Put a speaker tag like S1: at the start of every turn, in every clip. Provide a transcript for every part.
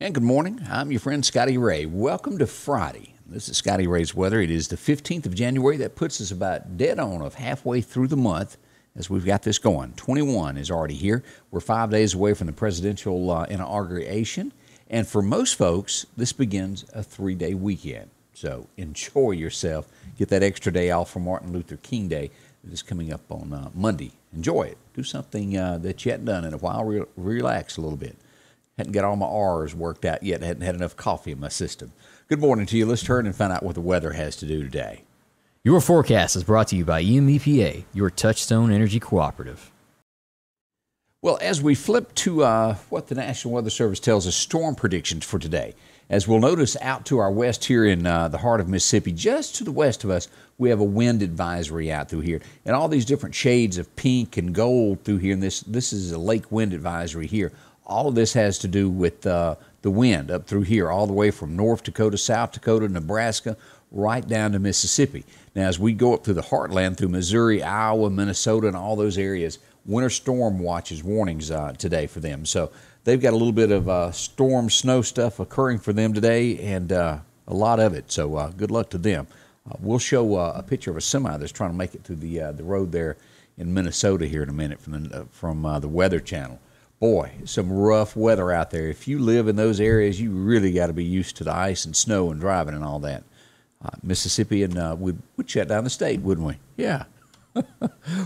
S1: And good morning. I'm your friend Scotty Ray. Welcome to Friday. This is Scotty Ray's weather. It is the 15th of January. That puts us about dead on of halfway through the month as we've got this going. 21 is already here. We're five days away from the presidential uh, inauguration. And for most folks, this begins a three day weekend. So enjoy yourself. Get that extra day off for Martin Luther King Day that is coming up on uh, Monday. Enjoy it. Do something uh, that you hadn't done in a while. Re- relax a little bit. Hadn't got all my R's worked out yet. Hadn't had enough coffee in my system. Good morning to you. Let's turn and find out what the weather has to do today. Your forecast is brought to you by EMEPA, your Touchstone Energy Cooperative. Well, as we flip to uh, what the National Weather Service tells us, storm predictions for today. As we'll notice out to our west here in uh, the heart of Mississippi, just to the west of us, we have a wind advisory out through here. And all these different shades of pink and gold through here. And this, this is a lake wind advisory here all of this has to do with uh, the wind up through here, all the way from North Dakota, South Dakota, Nebraska, right down to Mississippi. Now, as we go up through the heartland, through Missouri, Iowa, Minnesota, and all those areas, winter storm watches warnings uh, today for them. So they've got a little bit of uh, storm snow stuff occurring for them today, and uh, a lot of it. So uh, good luck to them. Uh, we'll show a picture of a semi that's trying to make it through the the road there in Minnesota here in a minute from the from the Weather Channel boy, some rough weather out there. If you live in those areas, you really got to be used to the ice and snow and driving and all that. Uh, Mississippi and uh, we'd, we'd shut down the state, wouldn't we? Yeah.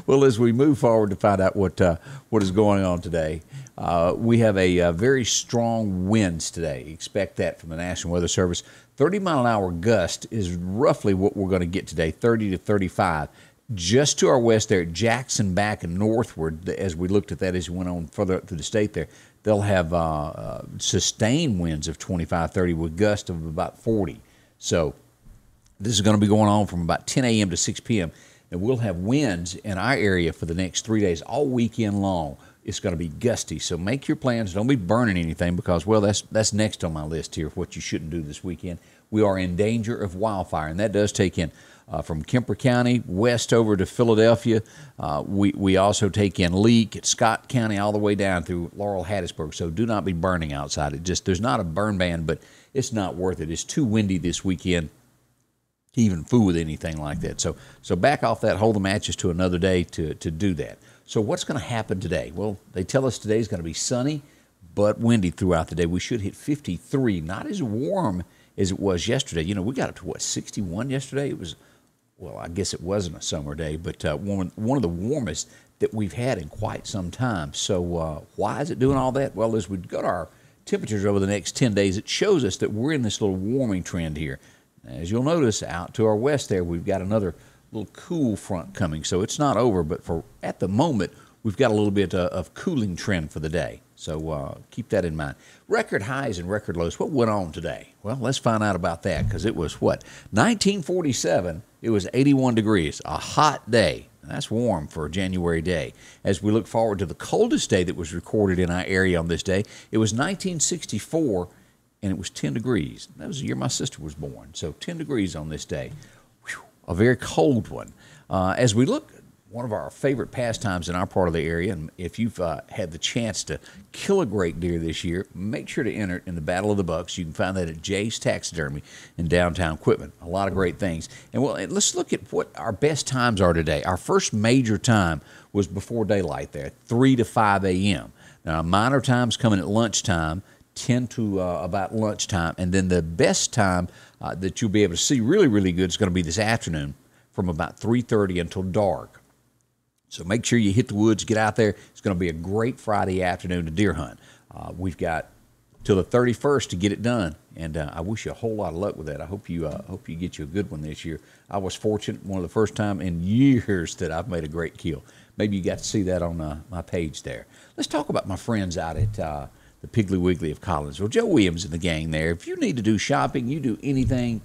S1: well, as we move forward to find out what uh, what is going on today, uh, we have a, a, uh, very strong winds today. Expect that from the National Weather Service. 30 mile an hour gust is roughly what we're going to get today, 30 to 35 just to our west there, Jackson back and northward, as we looked at that as we went on further up through the state there, they'll have uh, uh, sustained winds of 25, 30 with gusts of about 40. So this is going to be going on from about 10 a.m. to 6 p.m. And we'll have winds in our area for the next three days, all weekend long. It's going to be gusty. So make your plans. Don't be burning anything because, well, that's, that's next on my list here, what you shouldn't do this weekend we are in danger of wildfire. And that does take in uh, from Kemper County west over to Philadelphia. Uh, we, we also take in Leak Scott County all the way down through Laurel Hattiesburg. So do not be burning outside. It just there's not a burn ban, but it's not worth it. It's too windy this weekend to even fool with anything like that. So so back off that. Hold the matches to another day to to do that. So what's going to happen today? Well, they tell us today is going to be sunny but windy throughout the day. We should hit 53. Not as warm as it was yesterday. You know, we got up to what 61 yesterday. It was, well, I guess it wasn't a summer day, but uh, one one of the warmest that we've had in quite some time. So uh, why is it doing all that? Well, as we have got our temperatures over the next 10 days, it shows us that we're in this little warming trend here. As you'll notice, out to our west there, we've got another little cool front coming. So it's not over, but for at the moment, we've got a little bit uh, of cooling trend for the day. So uh, keep that in mind. Record highs and record lows. What went on today? Well, let's find out about that because it was what? 1947, it was 81 degrees, a hot day. That's warm for a January day. As we look forward to the coldest day that was recorded in our area on this day, it was 1964 and it was 10 degrees. That was the year my sister was born. So 10 degrees on this day. Whew, a very cold one. Uh, as we look one of our favorite pastimes in our part of the area. And if you've uh, had the chance to kill a great deer this year, make sure to enter it in the Battle of the Bucks. You can find that at Jay's Taxidermy in downtown Quitman. A lot of great things. And well, let's look at what our best times are today. Our first major time was before daylight there, 3 to 5 a.m. Now, minor time's coming at lunchtime. 10 to uh, about lunchtime. And then the best time uh, that you'll be able to see really, really good is going to be this afternoon from about 3.30 until dark so make sure you hit the woods, get out there. It's going to be a great Friday afternoon to deer hunt. Uh, we've got till the 31st to get it done, and uh, I wish you a whole lot of luck with that. I hope you uh, hope you get you a good one this year. I was fortunate one of the first time in years that I've made a great kill. Maybe you got to see that on uh, my page there. Let's talk about my friends out at uh, the Piggly Wiggly of Collinsville, Joe Williams and the gang there. If you need to do shopping, you do anything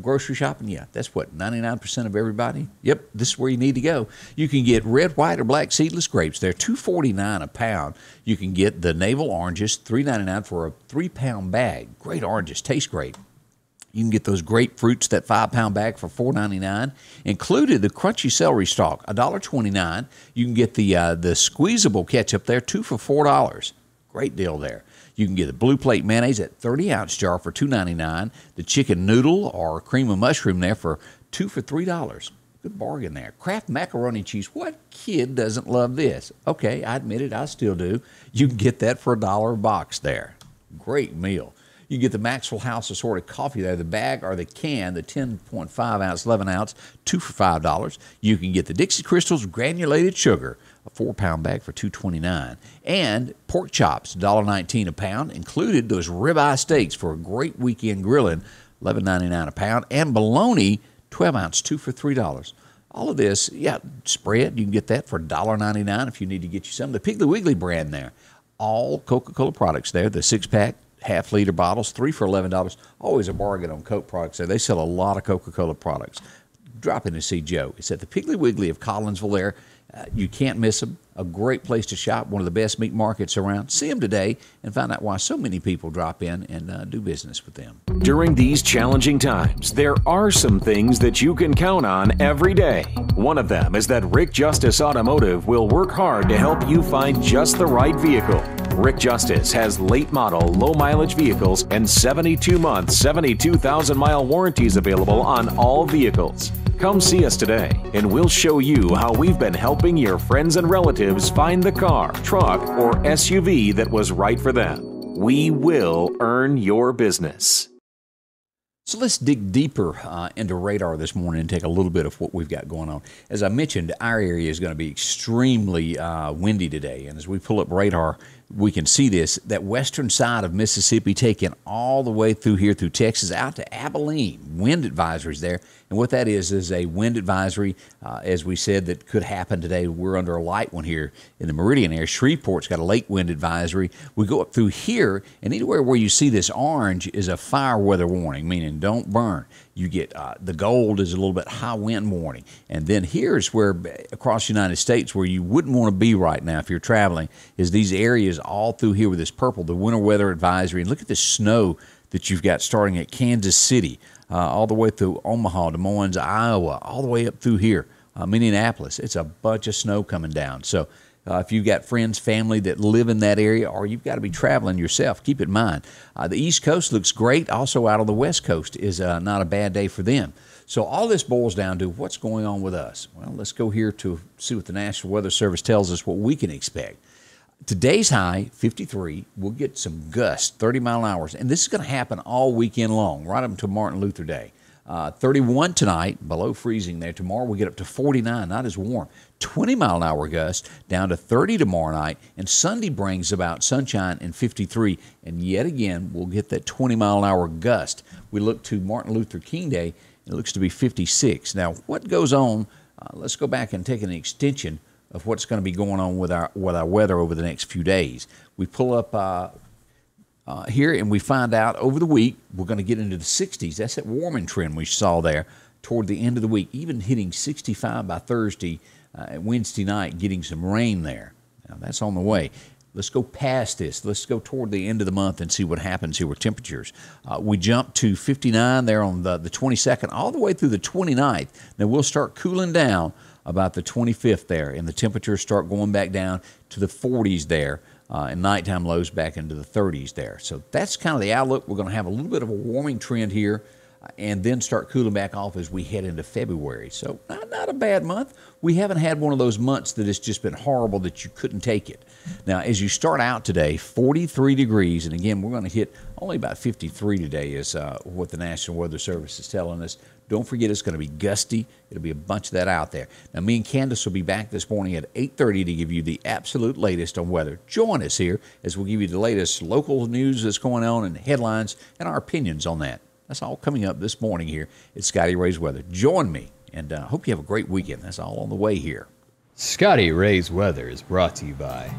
S1: grocery shopping? Yeah, that's what, 99% of everybody? Yep, this is where you need to go. You can get red, white, or black seedless grapes. They're two forty nine a pound. You can get the navel oranges, three ninety nine for a three pound bag. Great oranges, taste great. You can get those grapefruits, that five pound bag for four ninety nine. Included the crunchy celery stalk, a dollar twenty nine. You can get the uh, the squeezable ketchup there, two for four dollars. Great deal there. You can get the blue plate mayonnaise at 30 ounce jar for $2.99. The chicken noodle or cream of mushroom there for two for three dollars. Good bargain there. Kraft macaroni cheese. What kid doesn't love this? Okay, I admit it, I still do. You can get that for a dollar a box there. Great meal. You get the Maxwell House assorted coffee there, the bag or the can, the 10.5 ounce, 11 ounce, two for $5. You can get the Dixie Crystals granulated sugar a four pound bag for $2.29. And pork chops, $1.19 a pound, included those ribeye steaks for a great weekend grilling, $11.99 a pound, and bologna, 12 ounce, two for $3. All of this, yeah, spread, you can get that for $1.99 if you need to get you some. The Piggly Wiggly brand there. All Coca Cola products there, the six pack, half liter bottles, three for $11. Always a bargain on Coke products there. They sell a lot of Coca Cola products. Drop in to see Joe. It's at the Piggly Wiggly of Collinsville there. Uh, you can't miss them. A great place to shop, one of the best meat markets around. See them today and find out why so many people drop in and uh, do business with them. During these challenging times, there are some things that you can count on every day. One of them is that Rick Justice Automotive will work hard to help you find just the right vehicle. Rick Justice has late model, low mileage vehicles and 72 month, 72,000 mile warranties available on all vehicles. Come see us today, and we'll show you how we've been helping your friends and relatives find the car, truck, or SUV that was right for them. We will earn your business. So let's dig deeper uh, into radar this morning and take a little bit of what we've got going on. As I mentioned, our area is going to be extremely uh, windy today, and as we pull up radar, we can see this that western side of Mississippi taking all the way through here through Texas out to Abilene wind advisories there and what that is is a wind advisory uh, as we said that could happen today we're under a light one here in the meridian area Shreveport's got a lake wind advisory we go up through here and anywhere where you see this orange is a fire weather warning meaning don't burn you get uh, the gold is a little bit high wind warning. And then here's where across the United States where you wouldn't want to be right now if you're traveling is these areas all through here with this purple, the winter weather advisory. And look at the snow that you've got starting at Kansas City, uh, all the way through Omaha, Des Moines, Iowa, all the way up through here, uh, Minneapolis. It's a bunch of snow coming down. So uh, if you've got friends, family that live in that area, or you've got to be traveling yourself, keep in mind. Uh, the East Coast looks great. Also, out on the West Coast is uh, not a bad day for them. So, all this boils down to what's going on with us. Well, let's go here to see what the National Weather Service tells us what we can expect. Today's high, 53, we'll get some gusts, 30 mile hours, And this is going to happen all weekend long, right up until Martin Luther Day. Uh, 31 tonight, below freezing there. Tomorrow we get up to 49, not as warm. 20 mile an hour gust down to 30 tomorrow night, and Sunday brings about sunshine and 53. And yet again, we'll get that 20 mile an hour gust. We look to Martin Luther King Day, it looks to be 56. Now, what goes on? Uh, let's go back and take an extension of what's going to be going on with our with our weather over the next few days. We pull up uh, uh, here, and we find out over the week we're going to get into the 60s. That's that warming trend we saw there toward the end of the week, even hitting 65 by Thursday, uh, Wednesday night, getting some rain there. Now, that's on the way. Let's go past this. Let's go toward the end of the month and see what happens here with temperatures. Uh, we jump to 59 there on the, the 22nd, all the way through the 29th. Then we'll start cooling down about the 25th there, and the temperatures start going back down to the 40s there uh, and nighttime lows back into the 30s there. So that's kind of the outlook. We're going to have a little bit of a warming trend here uh, and then start cooling back off as we head into February. So not, not a bad month. We haven't had one of those months that has just been horrible that you couldn't take it. Now, as you start out today, 43 degrees, and again, we're going to hit only about 53 today, is uh, what the National Weather Service is telling us. Don't forget, it's going to be gusty. It'll be a bunch of that out there. Now, me and Candace will be back this morning at 8:30 to give you the absolute latest on weather. Join us here as we'll give you the latest local news that's going on and headlines and our opinions on that. That's all coming up this morning here at Scotty Ray's Weather. Join me, and I uh, hope you have a great weekend. That's all on the way here. Scotty Ray's Weather is brought to you by